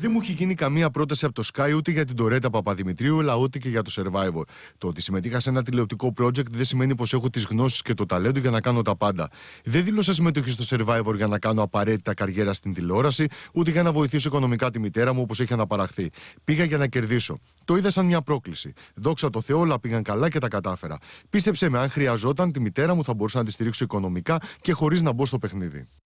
Δεν μου έχει γίνει καμία πρόταση από το Sky ούτε για την Τωρέτα Παπαδημητρίου, αλλά ούτε και για το Survivor. Το ότι συμμετείχα σε ένα τηλεοπτικό project δεν σημαίνει πως έχω τις γνώσεις και το ταλέντο για να κάνω τα πάντα. Δεν δήλωσα συμμετοχή στο Survivor για να κάνω απαραίτητα καριέρα στην τηλεόραση, ούτε για να βοηθήσω οικονομικά τη μητέρα μου όπως έχει αναπαραχθεί. Πήγα για να κερδίσω. Το είδα σαν μια πρόκληση. Δόξα τω Θεώ, όλα πήγαν καλά και τα κατάφερα. Πίστεψε με, αν χρειαζόταν, τη μητέρα μου θα μπορούσα να τη στηρίξω οικονομικά και χωρίς να μπω στο παιχνίδι.